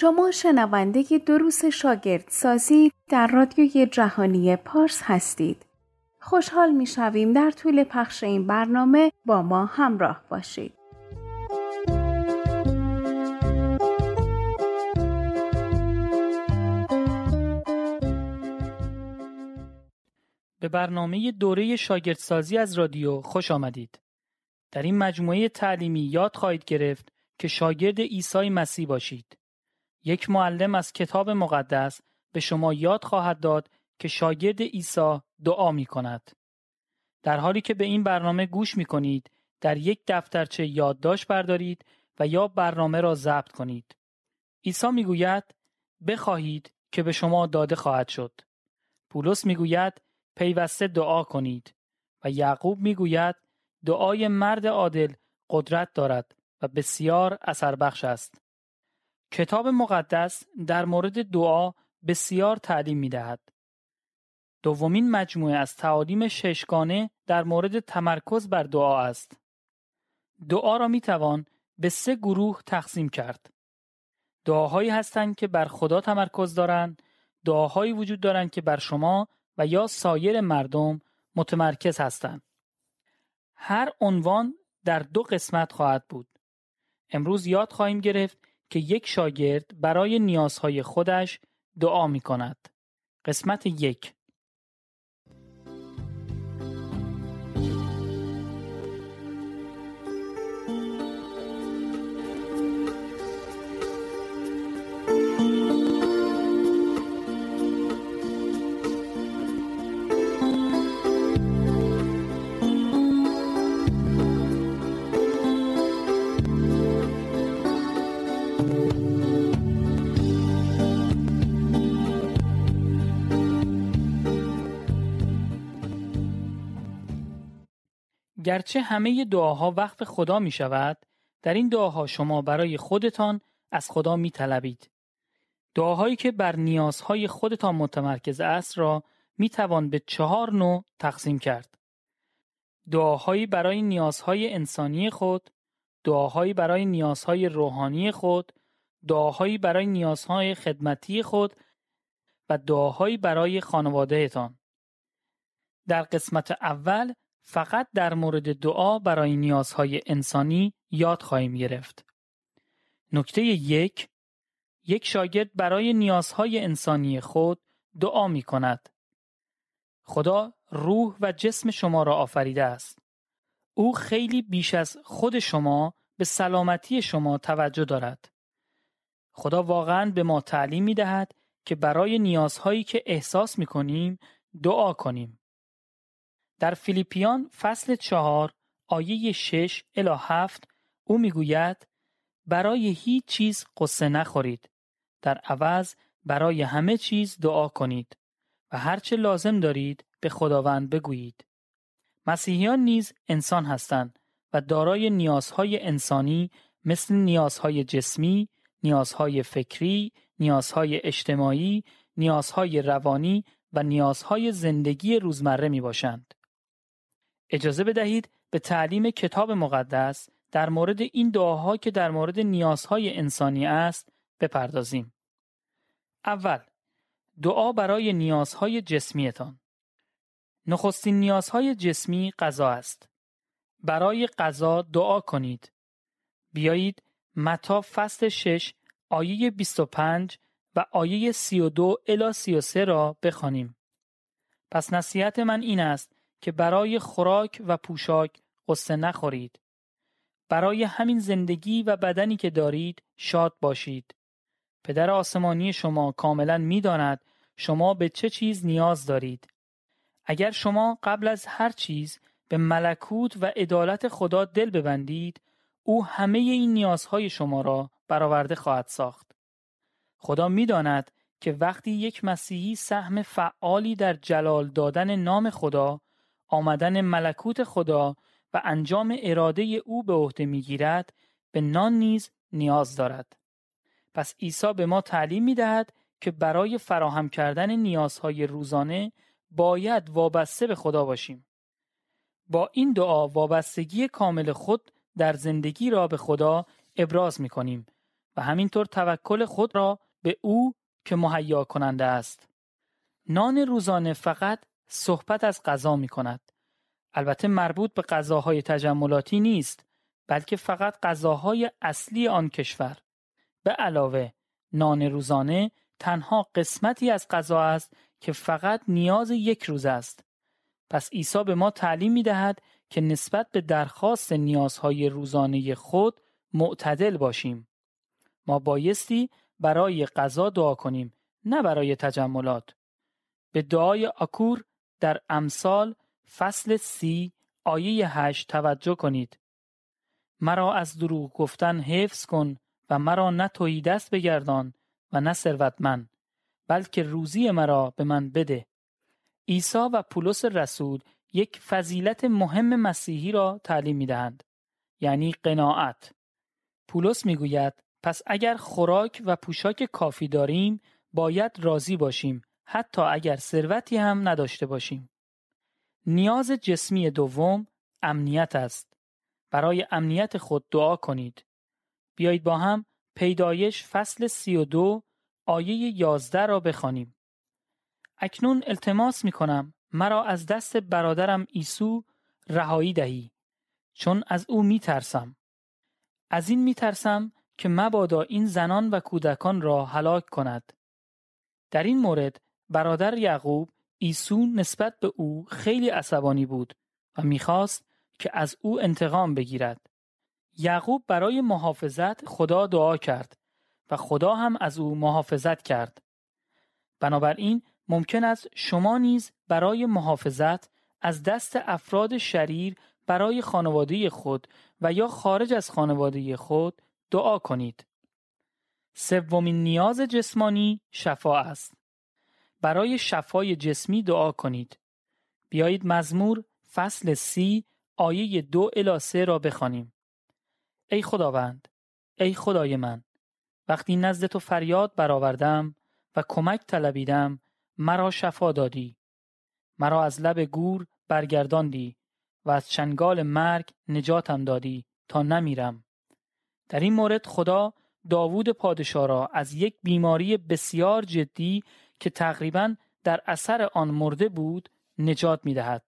شما شنونده دروس شاگردسازی در رادیوی جهانی پارس هستید. خوشحال میشویم در طول پخش این برنامه با ما همراه باشید. به برنامه دوره شاگردسازی از رادیو خوش آمدید. در این مجموعه تعلیمی یاد خواهید گرفت که شاگرد عیسی مسیح باشید. یک معلم از کتاب مقدس به شما یاد خواهد داد که شاگرد عیسی دعا می کند. در حالی که به این برنامه گوش می کنید در یک دفترچه یادداشت بردارید و یا برنامه را ضبط کنید. عیسی گوید بخواهید که به شما داده خواهد شد. پولس گوید پیوسته دعا کنید و یعقوب گوید دعای مرد عادل قدرت دارد و بسیار اثر بخش است. کتاب مقدس در مورد دعا بسیار تعلیم می دهد. دومین مجموعه از تعالیم ششگانه در مورد تمرکز بر دعا است. دعا را می توان به سه گروه تقسیم کرد. دعاهایی هستند که بر خدا تمرکز دارند، دعاهایی وجود دارند که بر شما و یا سایر مردم متمرکز هستند. هر عنوان در دو قسمت خواهد بود. امروز یاد خواهیم گرفت که یک شاگرد برای نیازهای خودش دعا می کند. قسمت یک گرچه همه دعاها وقف خدا می شود در این دعاها شما برای خودتان از خدا می طلبید. دعاهایی که بر نیازهای خودتان متمرکز است را می توان به چهار نوع تقسیم کرد. دعاهایی برای نیازهای انسانی خود، دعاهایی برای نیازهای روحانی خود، دعاهایی برای نیازهای خدمتی خود و دعاهایی برای خانوادهتان. در قسمت اول فقط در مورد دعا برای نیازهای انسانی یاد خواهیم گرفت. نکته یک یک شاگرد برای نیازهای انسانی خود دعا می کند. خدا روح و جسم شما را آفریده است. او خیلی بیش از خود شما به سلامتی شما توجه دارد. خدا واقعا به ما تعلیم می دهد که برای نیازهایی که احساس می کنیم دعا کنیم. در فیلیپیان فصل چهار آیه شش الا هفت او میگوید برای هیچ چیز قصه نخورید در عوض برای همه چیز دعا کنید و هرچه لازم دارید به خداوند بگویید مسیحیان نیز انسان هستند و دارای نیازهای انسانی مثل نیازهای جسمی، نیازهای فکری، نیازهای اجتماعی، نیازهای روانی و نیازهای زندگی روزمره می باشند. اجازه بدهید به تعلیم کتاب مقدس در مورد این دعاها که در مورد نیازهای انسانی است بپردازیم. اول دعا برای نیازهای جسمیتان نخستین نیازهای جسمی غذا است. برای غذا دعا کنید. بیایید متا فصل 6 آیه 25 و آیه 32 الی 33 را بخوانیم. پس نصیحت من این است که برای خوراک و پوشاک قصه نخورید برای همین زندگی و بدنی که دارید شاد باشید پدر آسمانی شما کاملا میداند شما به چه چیز نیاز دارید اگر شما قبل از هر چیز به ملکوت و عدالت خدا دل ببندید او همه این نیازهای شما را برآورده خواهد ساخت خدا داند که وقتی یک مسیحی سهم فعالی در جلال دادن نام خدا آمدن ملکوت خدا و انجام اراده او به عهده میگیرد به نان نیز نیاز دارد پس عیسی به ما تعلیم دهد که برای فراهم کردن نیازهای روزانه باید وابسته به خدا باشیم با این دعا وابستگی کامل خود در زندگی را به خدا ابراز می کنیم و همینطور توکل خود را به او که مهیا کننده است. نان روزانه فقط صحبت از غذا می کند. البته مربوط به غذاهای تجملاتی نیست بلکه فقط غذاهای اصلی آن کشور. به علاوه نان روزانه تنها قسمتی از غذا است که فقط نیاز یک روز است. پس عیسی به ما تعلیم می دهد که نسبت به درخواست نیازهای روزانه خود معتدل باشیم. ما بایستی برای غذا دعا کنیم نه برای تجملات. به دعای آکور در امثال فصل سی آیه هشت توجه کنید. مرا از دروغ گفتن حفظ کن و مرا نه تویی دست بگردان و نه من، بلکه روزی مرا به من بده. عیسی و پولس رسول یک فضیلت مهم مسیحی را تعلیم می دهند. یعنی قناعت. پولس گوید، پس اگر خوراک و پوشاک کافی داریم باید راضی باشیم حتی اگر ثروتی هم نداشته باشیم. نیاز جسمی دوم امنیت است. برای امنیت خود دعا کنید. بیایید با هم پیدایش فصل و دو آیه یازده را بخوانیم. اکنون التماس می کنم مرا از دست برادرم ایسو رهایی دهی چون از او می ترسم. از این می ترسم که مبادا این زنان و کودکان را هلاک کند. در این مورد برادر یعقوب ایسون نسبت به او خیلی عصبانی بود و میخواست که از او انتقام بگیرد. یعقوب برای محافظت خدا دعا کرد و خدا هم از او محافظت کرد. بنابراین ممکن است شما نیز برای محافظت از دست افراد شریر برای خانواده خود و یا خارج از خانواده خود دعا کنید. سومین نیاز جسمانی شفا است. برای شفای جسمی دعا کنید. بیایید مزمور فصل سی آیه دو الا را بخوانیم. ای خداوند، ای خدای من، وقتی نزد تو فریاد برآوردم و کمک طلبیدم، مرا شفا دادی. مرا از لب گور برگرداندی و از چنگال مرگ نجاتم دادی تا نمیرم. در این مورد خدا داوود پادشاه را از یک بیماری بسیار جدی که تقریبا در اثر آن مرده بود نجات می دهد.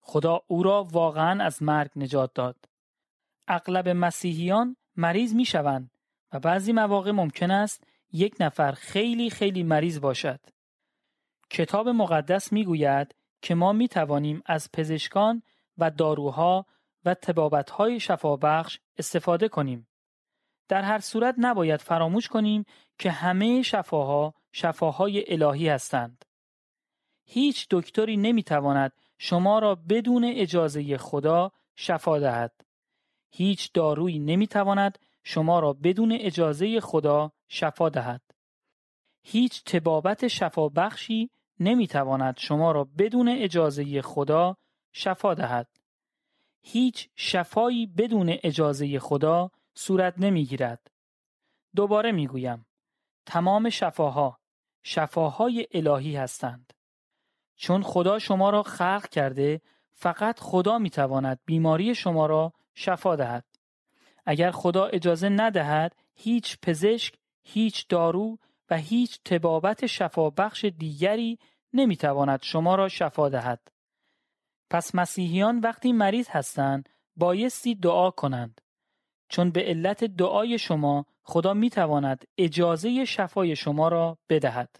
خدا او را واقعا از مرگ نجات داد. اغلب مسیحیان مریض می شوند و بعضی مواقع ممکن است یک نفر خیلی خیلی مریض باشد. کتاب مقدس می گوید که ما می توانیم از پزشکان و داروها و تبابتهای بخش استفاده کنیم. در هر صورت نباید فراموش کنیم که همه شفاها شفاهای الهی هستند. هیچ دکتری نمیتواند شما را بدون اجازه خدا شفا دهد. هیچ دارویی نمیتواند شما را بدون اجازه خدا شفا دهد. هیچ تبابت شفا بخشی نمیتواند شما را بدون اجازه خدا شفا دهد. هیچ شفایی بدون اجازه خدا صورت نمیگیرد. دوباره میگویم تمام شفاها شفاهای الهی هستند چون خدا شما را خلق کرده فقط خدا می تواند بیماری شما را شفا دهد اگر خدا اجازه ندهد هیچ پزشک هیچ دارو و هیچ تبابت بخش دیگری نمی تواند شما را شفا دهد پس مسیحیان وقتی مریض هستند بایستی دعا کنند چون به علت دعای شما خدا می تواند اجازه شفای شما را بدهد.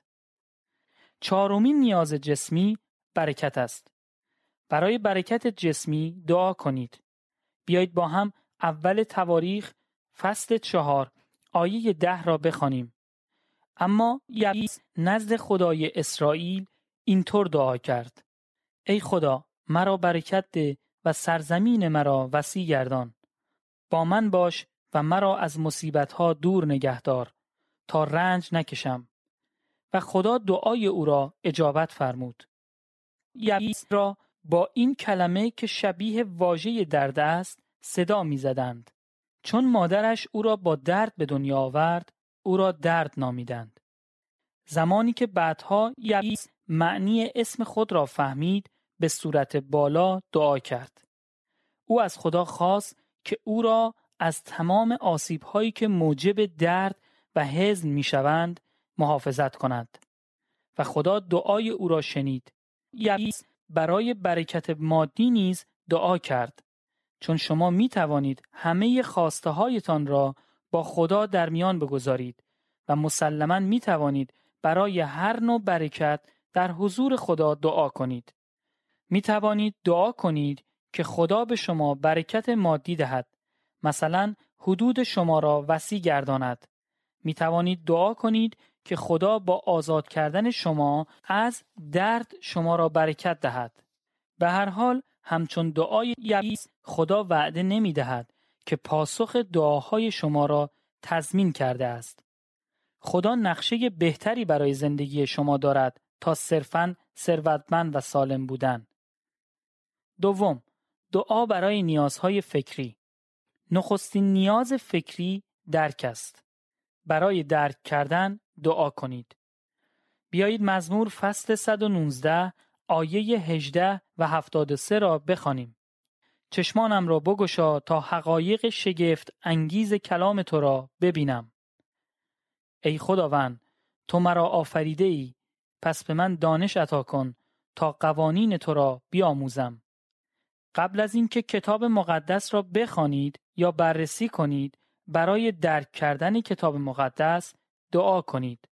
چهارمین نیاز جسمی برکت است. برای برکت جسمی دعا کنید. بیایید با هم اول تواریخ فصل چهار آیه ده را بخوانیم. اما یعیس نزد خدای اسرائیل اینطور دعا کرد. ای خدا مرا برکت ده و سرزمین مرا وسیع گردان. با من باش و مرا از مصیبتها دور نگهدار تا رنج نکشم و خدا دعای او را اجابت فرمود یعیس را با این کلمه که شبیه واژه درد است صدا زدند چون مادرش او را با درد به دنیا آورد او را درد نامیدند زمانی که بعدها یعیس معنی اسم خود را فهمید به صورت بالا دعا کرد او از خدا خواست که او را از تمام آسیب هایی که موجب درد و حزن شوند محافظت کند و خدا دعای او را شنید یعیس برای برکت مادی نیز دعا کرد چون شما می توانید همه خواسته هایتان را با خدا در میان بگذارید و مسلما می توانید برای هر نوع برکت در حضور خدا دعا کنید می توانید دعا کنید که خدا به شما برکت مادی دهد مثلا حدود شما را وسیع گرداند می توانید دعا کنید که خدا با آزاد کردن شما از درد شما را برکت دهد به هر حال همچون دعای یبیس خدا وعده نمی دهد که پاسخ دعاهای شما را تضمین کرده است خدا نقشه بهتری برای زندگی شما دارد تا صرفا ثروتمند و سالم بودن دوم دعا برای نیازهای فکری نخستین نیاز فکری درک است. برای درک کردن دعا کنید. بیایید مزمور فصل 119 آیه 18 و 73 را بخوانیم. چشمانم را بگشا تا حقایق شگفت انگیز کلام تو را ببینم. ای خداوند تو مرا آفریده ای پس به من دانش عطا کن تا قوانین تو را بیاموزم. قبل از اینکه کتاب مقدس را بخوانید یا بررسی کنید برای درک کردن کتاب مقدس دعا کنید.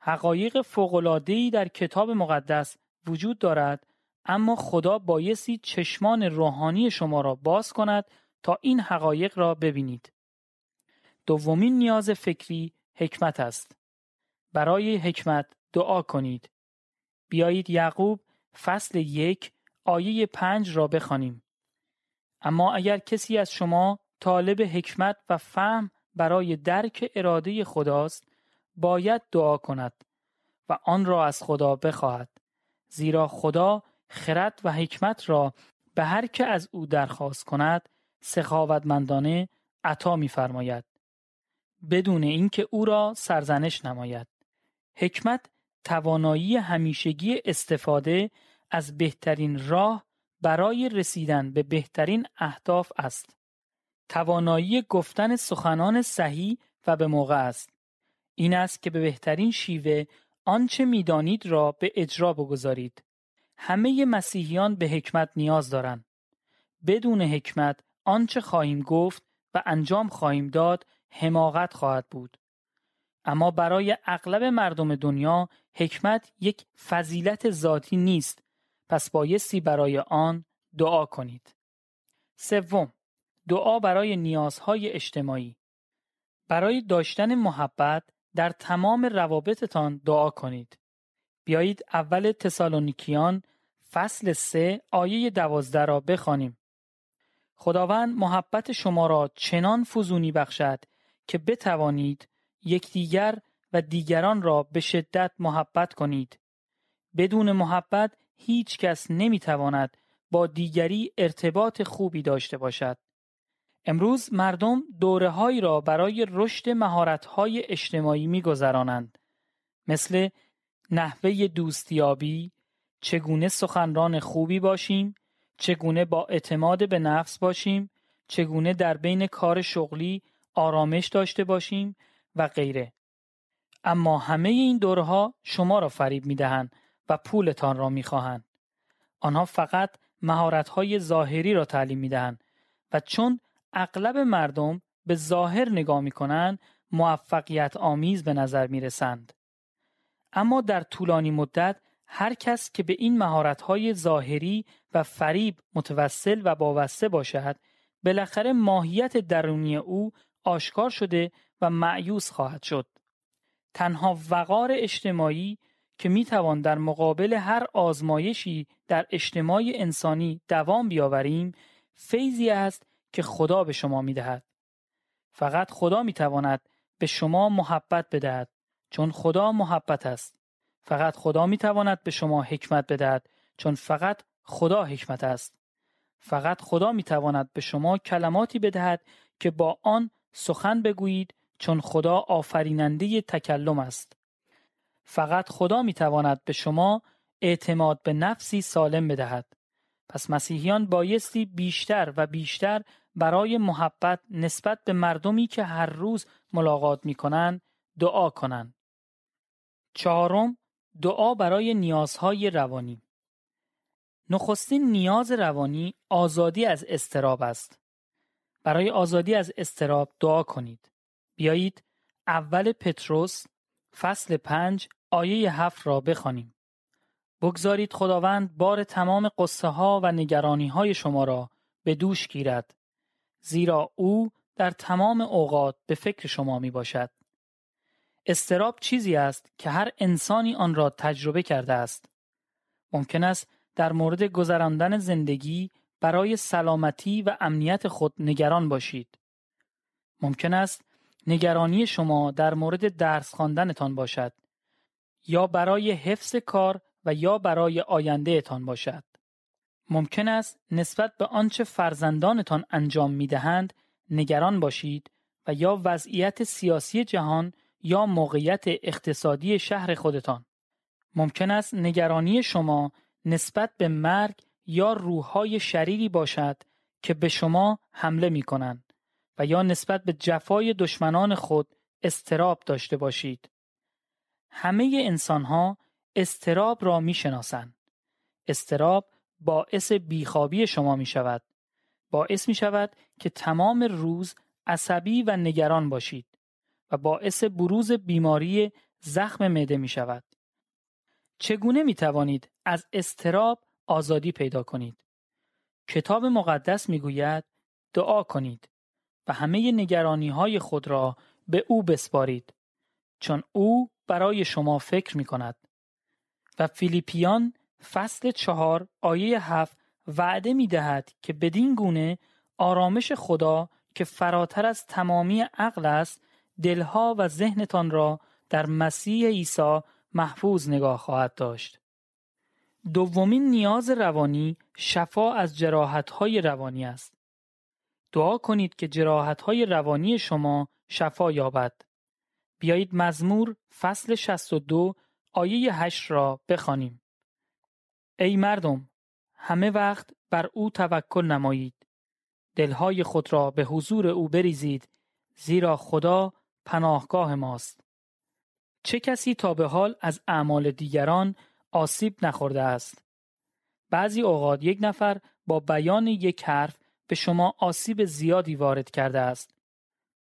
حقایق فوقلادهی در کتاب مقدس وجود دارد اما خدا بایستی چشمان روحانی شما را باز کند تا این حقایق را ببینید. دومین نیاز فکری حکمت است. برای حکمت دعا کنید. بیایید یعقوب فصل یک آیه پنج را بخوانیم. اما اگر کسی از شما طالب حکمت و فهم برای درک اراده خداست باید دعا کند و آن را از خدا بخواهد زیرا خدا خرد و حکمت را به هر که از او درخواست کند سخاوتمندانه عطا می‌فرماید بدون اینکه او را سرزنش نماید حکمت توانایی همیشگی استفاده از بهترین راه برای رسیدن به بهترین اهداف است. توانایی گفتن سخنان صحیح و به موقع است. این است که به بهترین شیوه آنچه میدانید را به اجرا بگذارید. همه مسیحیان به حکمت نیاز دارند. بدون حکمت آنچه خواهیم گفت و انجام خواهیم داد حماقت خواهد بود. اما برای اغلب مردم دنیا حکمت یک فضیلت ذاتی نیست پس بایستی برای آن دعا کنید. سوم، دعا برای نیازهای اجتماعی برای داشتن محبت در تمام روابطتان دعا کنید. بیایید اول تسالونیکیان فصل 3 آیه 12 را بخوانیم. خداوند محبت شما را چنان فزونی بخشد که بتوانید یکدیگر و دیگران را به شدت محبت کنید. بدون محبت هیچ کس نمیتواند با دیگری ارتباط خوبی داشته باشد. امروز مردم دورههایی را برای رشد های اجتماعی گذرانند مثل نحوه دوستیابی، چگونه سخنران خوبی باشیم، چگونه با اعتماد به نفس باشیم، چگونه در بین کار شغلی آرامش داشته باشیم و غیره. اما همه این دورها شما را فریب می دهند و پولتان را میخواهند. آنها فقط مهارت‌های ظاهری را تعلیم دهند و چون اغلب مردم به ظاهر نگاه میکنند موفقیت آمیز به نظر میرسند. اما در طولانی مدت هر کس که به این مهارت‌های ظاهری و فریب متوسل و وابسته باشد بالاخره ماهیت درونی او آشکار شده و معیوس خواهد شد تنها وقار اجتماعی که توان در مقابل هر آزمایشی در اجتماع انسانی دوام بیاوریم فیضی است که خدا به شما دهد. فقط خدا میتواند به شما محبت بدهد چون خدا محبت است فقط خدا میتواند به شما حکمت بدهد چون فقط خدا حکمت است فقط خدا میتواند به شما کلماتی بدهد که با آن سخن بگویید چون خدا آفریننده تکلم است فقط خدا می تواند به شما اعتماد به نفسی سالم بدهد. پس مسیحیان بایستی بیشتر و بیشتر برای محبت نسبت به مردمی که هر روز ملاقات می کنند دعا کنند. چهارم دعا برای نیازهای روانی نخستین نیاز روانی آزادی از استراب است. برای آزادی از استراب دعا کنید. بیایید اول پتروس فصل پنج آیه هفت را بخوانیم. بگذارید خداوند بار تمام قصه ها و نگرانی های شما را به دوش گیرد زیرا او در تمام اوقات به فکر شما می باشد. استراب چیزی است که هر انسانی آن را تجربه کرده است. ممکن است در مورد گذراندن زندگی برای سلامتی و امنیت خود نگران باشید. ممکن است نگرانی شما در مورد درس خواندنتان باشد. یا برای حفظ کار و یا برای تان باشد ممکن است نسبت به آنچه فرزندانتان انجام می دهند نگران باشید و یا وضعیت سیاسی جهان یا موقعیت اقتصادی شهر خودتان ممکن است نگرانی شما نسبت به مرگ یا روحهای شریری باشد که به شما حمله می کنند و یا نسبت به جفای دشمنان خود استراب داشته باشید همه انسان ها استراب را می شناسند. استراب باعث بیخوابی شما می شود. باعث می شود که تمام روز عصبی و نگران باشید و باعث بروز بیماری زخم معده می شود. چگونه می توانید از استراب آزادی پیدا کنید؟ کتاب مقدس می گوید دعا کنید و همه نگرانی های خود را به او بسپارید چون او برای شما فکر می کند. و فیلیپیان فصل چهار آیه هفت وعده می دهد که بدین گونه آرامش خدا که فراتر از تمامی عقل است دلها و ذهنتان را در مسیح عیسی محفوظ نگاه خواهد داشت. دومین نیاز روانی شفا از های روانی است. دعا کنید که های روانی شما شفا یابد. بیایید مزمور فصل 62 آیه 8 را بخوانیم. ای مردم همه وقت بر او توکل نمایید دلهای خود را به حضور او بریزید زیرا خدا پناهگاه ماست چه کسی تا به حال از اعمال دیگران آسیب نخورده است بعضی اوقات یک نفر با بیان یک حرف به شما آسیب زیادی وارد کرده است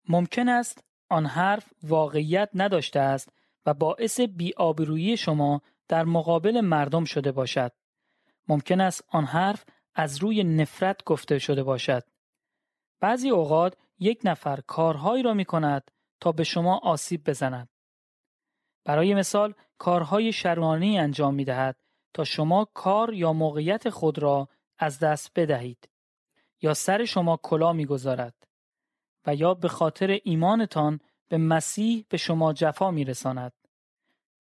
ممکن است آن حرف واقعیت نداشته است و باعث بیآبرویی شما در مقابل مردم شده باشد. ممکن است آن حرف از روی نفرت گفته شده باشد. بعضی اوقات یک نفر کارهایی را می کند تا به شما آسیب بزند. برای مثال کارهای شرمانی انجام می دهد تا شما کار یا موقعیت خود را از دست بدهید یا سر شما کلا می گذارد. و یا به خاطر ایمانتان به مسیح به شما جفا میرساند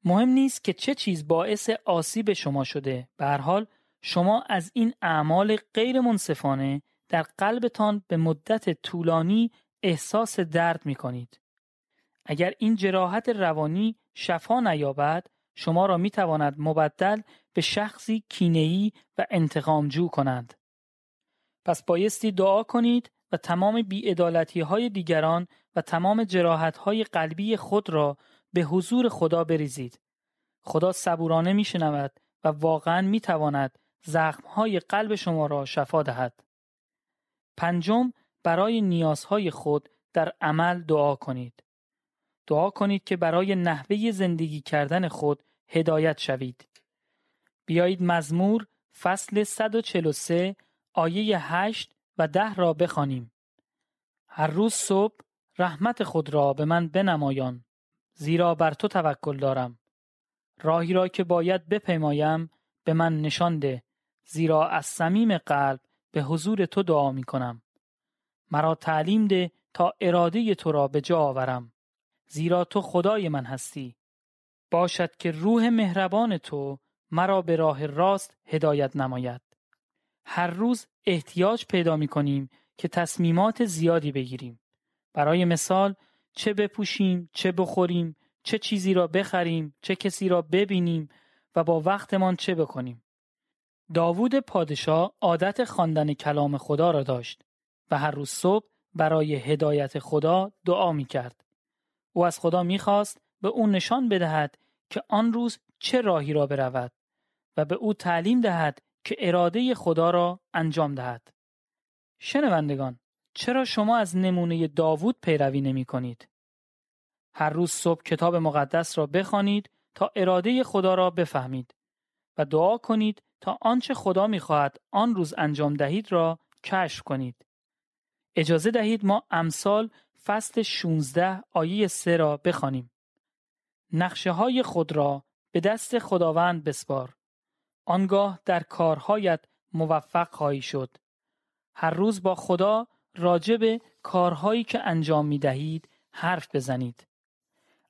مهم نیست که چه چیز باعث آسیب شما شده به حال شما از این اعمال غیر منصفانه در قلبتان به مدت طولانی احساس درد می کنید. اگر این جراحت روانی شفا نیابد شما را می تواند مبدل به شخصی کینهی و انتقامجو کنند. پس بایستی دعا کنید تمام بیعدالتی های دیگران و تمام جراحت های قلبی خود را به حضور خدا بریزید. خدا صبورانه می شنود و واقعا می تواند زخم های قلب شما را شفا دهد. پنجم برای نیازهای خود در عمل دعا کنید. دعا کنید که برای نحوه زندگی کردن خود هدایت شوید. بیایید مزمور فصل 143 آیه 8 و ده را بخوانیم هر روز صبح رحمت خود را به من بنمایان زیرا بر تو توکل دارم راهی را که باید بپیمایم به من نشان ده زیرا از صمیم قلب به حضور تو دعا می کنم مرا تعلیم ده تا اراده تو را به جا آورم زیرا تو خدای من هستی باشد که روح مهربان تو مرا به راه راست هدایت نماید هر روز احتیاج پیدا می کنیم که تصمیمات زیادی بگیریم. برای مثال چه بپوشیم، چه بخوریم، چه چیزی را بخریم، چه کسی را ببینیم و با وقتمان چه بکنیم. داوود پادشاه عادت خواندن کلام خدا را داشت و هر روز صبح برای هدایت خدا دعا می کرد. او از خدا می خواست به او نشان بدهد که آن روز چه راهی را برود و به او تعلیم دهد که اراده خدا را انجام دهد. شنوندگان، چرا شما از نمونه داوود پیروی نمی کنید؟ هر روز صبح کتاب مقدس را بخوانید تا اراده خدا را بفهمید و دعا کنید تا آنچه خدا می خواهد آن روز انجام دهید را کشف کنید. اجازه دهید ما امثال فصل 16 آیه 3 را بخوانیم. نقشه های خود را به دست خداوند بسپار آنگاه در کارهایت موفق خواهی شد هر روز با خدا راجب کارهایی که انجام می دهید حرف بزنید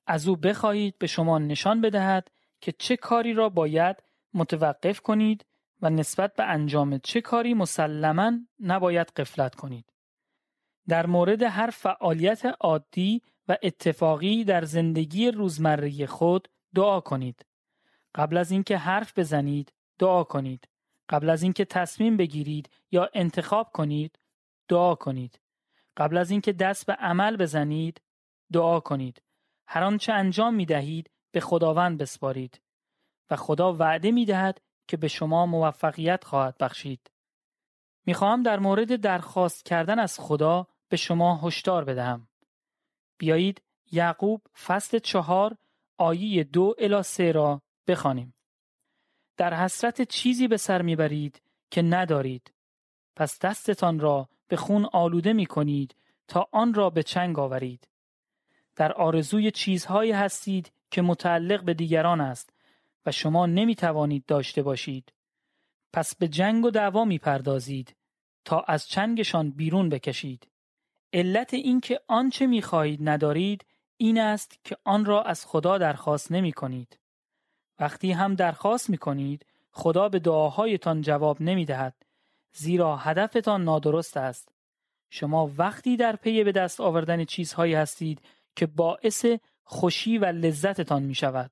از او بخواهید به شما نشان بدهد که چه کاری را باید متوقف کنید و نسبت به انجام چه کاری مسلما نباید قفلت کنید در مورد هر فعالیت عادی و اتفاقی در زندگی روزمره خود دعا کنید قبل از اینکه حرف بزنید دعا کنید. قبل از اینکه تصمیم بگیرید یا انتخاب کنید، دعا کنید. قبل از اینکه دست به عمل بزنید، دعا کنید. هر آنچه انجام می دهید به خداوند بسپارید و خدا وعده می دهد که به شما موفقیت خواهد بخشید. می خواهم در مورد درخواست کردن از خدا به شما هشدار بدهم. بیایید یعقوب فصل چهار آیه دو الا را بخوانیم. در حسرت چیزی به سر میبرید که ندارید پس دستتان را به خون آلوده می کنید تا آن را به چنگ آورید در آرزوی چیزهایی هستید که متعلق به دیگران است و شما نمی توانید داشته باشید پس به جنگ و دعوا می پردازید تا از چنگشان بیرون بکشید علت اینکه آنچه میخواهید ندارید این است که آن را از خدا درخواست نمی کنید. وقتی هم درخواست می کنید خدا به دعاهایتان جواب نمی دهد زیرا هدفتان نادرست است. شما وقتی در پی به دست آوردن چیزهایی هستید که باعث خوشی و لذتتان می شود.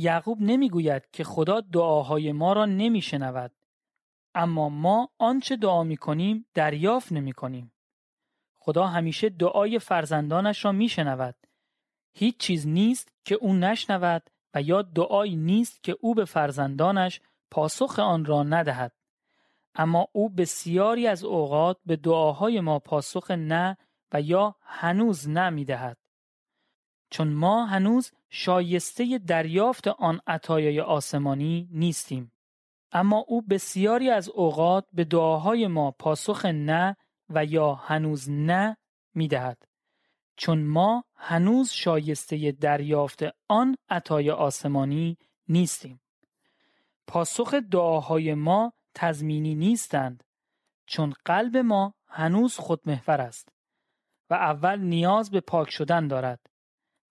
یعقوب نمیگوید که خدا دعاهای ما را نمی شنود. اما ما آنچه دعا می کنیم دریافت نمی کنیم. خدا همیشه دعای فرزندانش را می شنود. هیچ چیز نیست که او نشنود و یا دعایی نیست که او به فرزندانش پاسخ آن را ندهد اما او بسیاری از اوقات به دعاهای ما پاسخ نه و یا هنوز نه نمیدهد چون ما هنوز شایسته دریافت آن عطایای آسمانی نیستیم اما او بسیاری از اوقات به دعاهای ما پاسخ نه و یا هنوز نه میدهد چون ما هنوز شایسته دریافت آن عطای آسمانی نیستیم. پاسخ دعاهای ما تزمینی نیستند چون قلب ما هنوز خودمحور است و اول نیاز به پاک شدن دارد.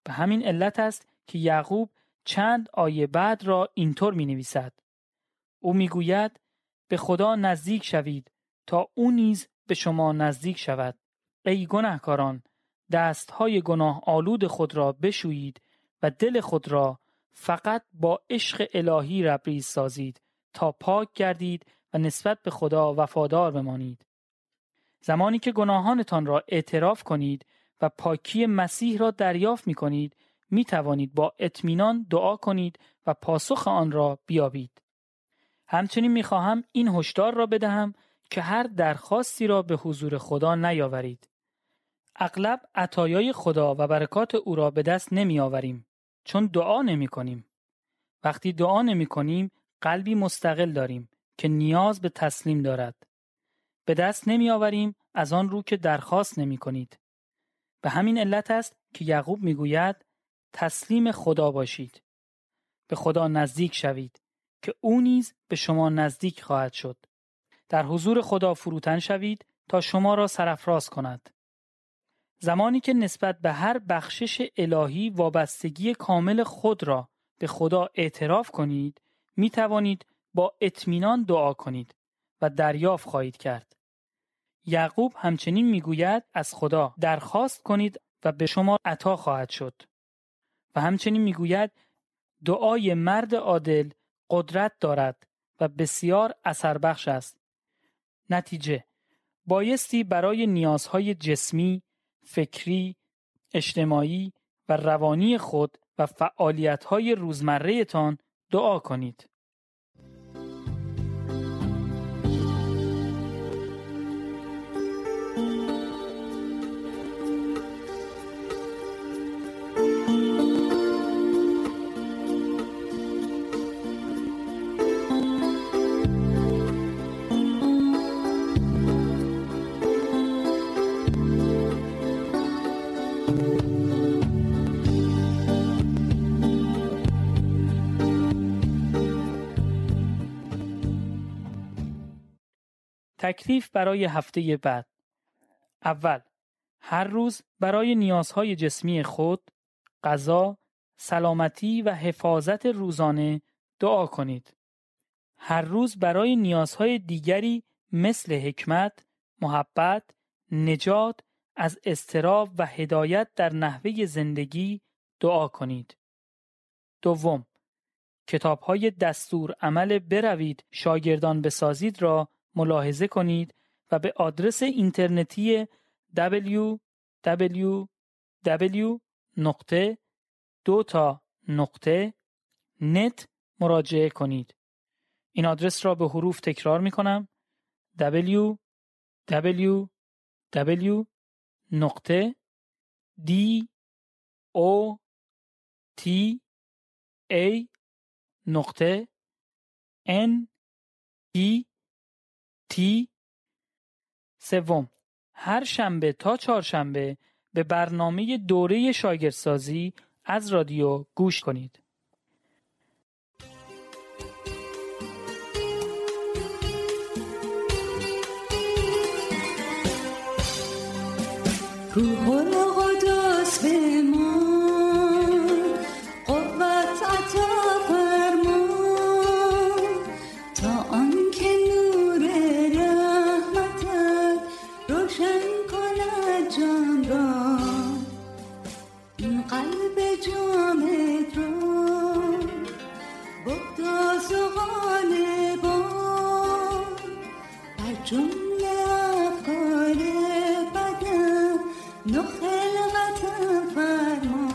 به همین علت است که یعقوب چند آیه بعد را اینطور می نویسد. او می گوید به خدا نزدیک شوید تا او نیز به شما نزدیک شود. ای گناهکاران های گناه آلود خود را بشویید و دل خود را فقط با عشق الهی ربریز سازید تا پاک گردید و نسبت به خدا وفادار بمانید. زمانی که گناهانتان را اعتراف کنید و پاکی مسیح را دریافت می کنید می توانید با اطمینان دعا کنید و پاسخ آن را بیابید. همچنین می خواهم این هشدار را بدهم که هر درخواستی را به حضور خدا نیاورید. اغلب عطایای خدا و برکات او را به دست نمی آوریم چون دعا نمی کنیم. وقتی دعا نمی کنیم قلبی مستقل داریم که نیاز به تسلیم دارد. به دست نمی آوریم از آن رو که درخواست نمی کنید. به همین علت است که یعقوب می گوید تسلیم خدا باشید. به خدا نزدیک شوید که او نیز به شما نزدیک خواهد شد. در حضور خدا فروتن شوید تا شما را سرفراز کند. زمانی که نسبت به هر بخشش الهی وابستگی کامل خود را به خدا اعتراف کنید می توانید با اطمینان دعا کنید و دریافت خواهید کرد یعقوب همچنین میگوید از خدا درخواست کنید و به شما عطا خواهد شد و همچنین میگوید دعای مرد عادل قدرت دارد و بسیار اثر بخش است نتیجه بایستی برای نیازهای جسمی فکری، اجتماعی و روانی خود و فعالیت‌های روزمره‌تان دعا کنید. تکلیف برای هفته بعد اول هر روز برای نیازهای جسمی خود غذا، سلامتی و حفاظت روزانه دعا کنید. هر روز برای نیازهای دیگری مثل حکمت، محبت، نجات از استراب و هدایت در نحوه زندگی دعا کنید. دوم، کتابهای دستور عمل بروید شاگردان بسازید را ملاحظه کنید و به آدرس اینترنتی www دو تا نقطه net مراجعه کنید. این آدرس را به حروف تکرار می کنم www.dota.net d o t a n تی سوم هر شنبه تا چهارشنبه به برنامه دوره شاگردسازی از رادیو گوش کنید. روح القدس به ما چون یاد خوردت تا دو خلوتت بعد ما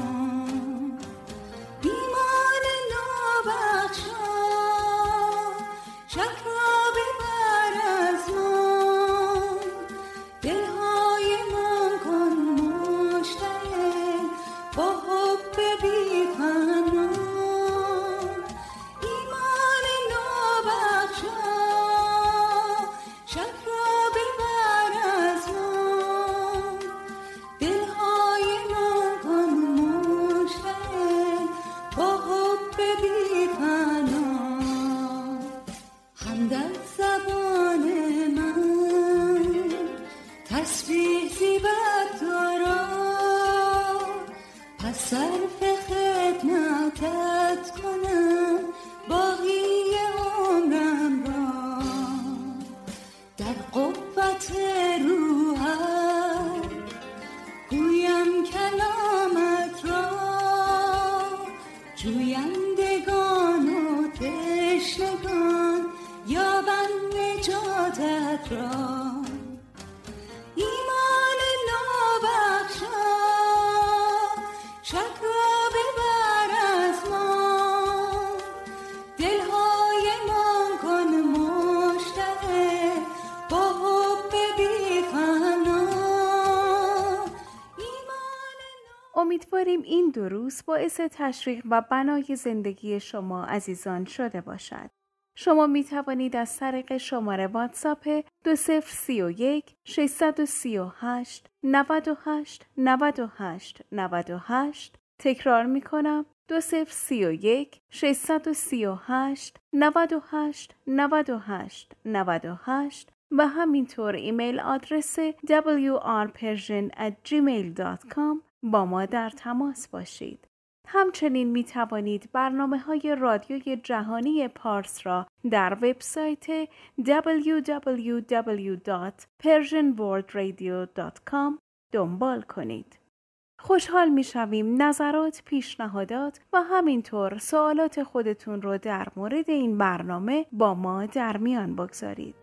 تشنگان یا بر نجاتت را امیدواریم این دو روز باعث تشویق و بنای زندگی شما عزیزان شده باشد. شما می توانید از طریق شماره واتساپ 2031 638 98 98 98 تکرار می کنم 2031 638 98 98 98 و همینطور ایمیل آدرس gmail.com. با ما در تماس باشید. همچنین می توانید برنامه های رادیوی جهانی پارس را در وبسایت www.persianworldradio.com دنبال کنید. خوشحال می شویم نظرات، پیشنهادات و همینطور سوالات خودتون رو در مورد این برنامه با ما در میان بگذارید.